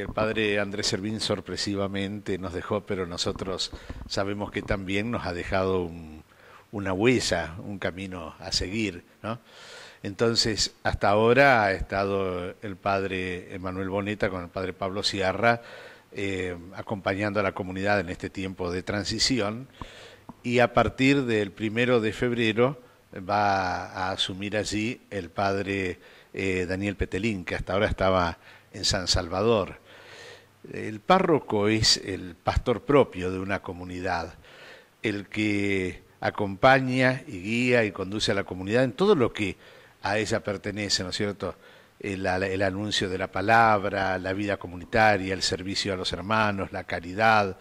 el padre Andrés Servín sorpresivamente nos dejó, pero nosotros sabemos que también nos ha dejado una huella, un camino a seguir. Entonces, hasta ahora ha estado el padre Emanuel Boneta con el padre Pablo Sierra, eh, acompañando a la comunidad en este tiempo de transición, y a partir del primero de febrero va a asumir allí el padre eh, Daniel Petelín, que hasta ahora estaba en San Salvador. El párroco es el pastor propio de una comunidad, el que acompaña y guía y conduce a la comunidad en todo lo que a ella pertenece, ¿no es cierto? El, anuncio de la palabra, la vida comunitaria, el servicio a los hermanos, la caridad,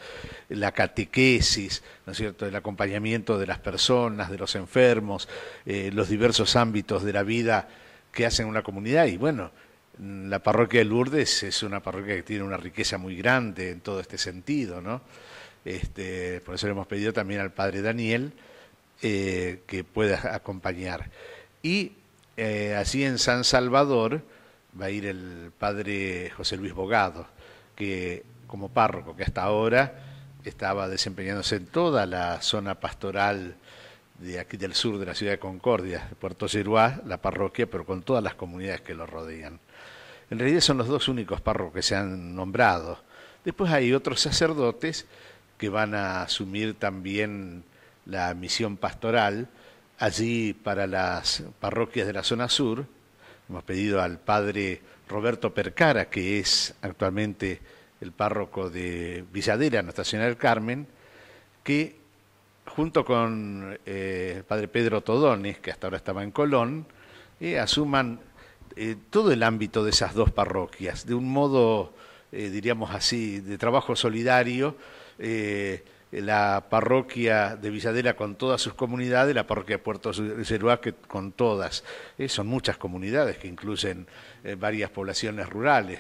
la catequesis, ¿no es cierto? El acompañamiento de las personas, de los enfermos, eh, los diversos ámbitos de la vida que hacen una comunidad y bueno, la parroquia de Lourdes es una parroquia que tiene una riqueza muy grande en todo este sentido, ¿no? Este, por eso le hemos pedido también al padre Daniel eh, que pueda acompañar. Y eh, así en San Salvador va a ir el padre José Luis Bogado, que como párroco, que hasta ahora estaba desempeñándose en toda la zona pastoral de aquí del sur de la ciudad de Concordia, Puerto Yeruá, la parroquia, pero con todas las comunidades que lo rodean. En realidad son los dos únicos párrocos que se han nombrado. Después hay otros sacerdotes que van a asumir también la misión pastoral allí para las parroquias de la zona sur. Hemos pedido al padre Roberto Percara, que es actualmente el párroco de Villadera, Nuestra Señora del Carmen, que junto con eh, el padre Pedro Todones, que hasta ahora estaba en Colón, eh, asuman eh, todo el ámbito de esas dos parroquias, de un modo, diríamos así, de trabajo solidario, la parroquia de Villadera con todas sus comunidades, la parroquia de Puerto Ceruá con todas. son muchas comunidades que incluyen varias poblaciones rurales.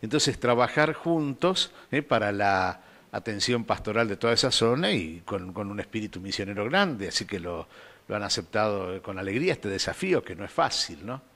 Entonces, trabajar juntos para la atención pastoral de toda esa zona y con, un espíritu misionero grande, así que lo, lo, han aceptado con alegría este desafío, que no es fácil, ¿no?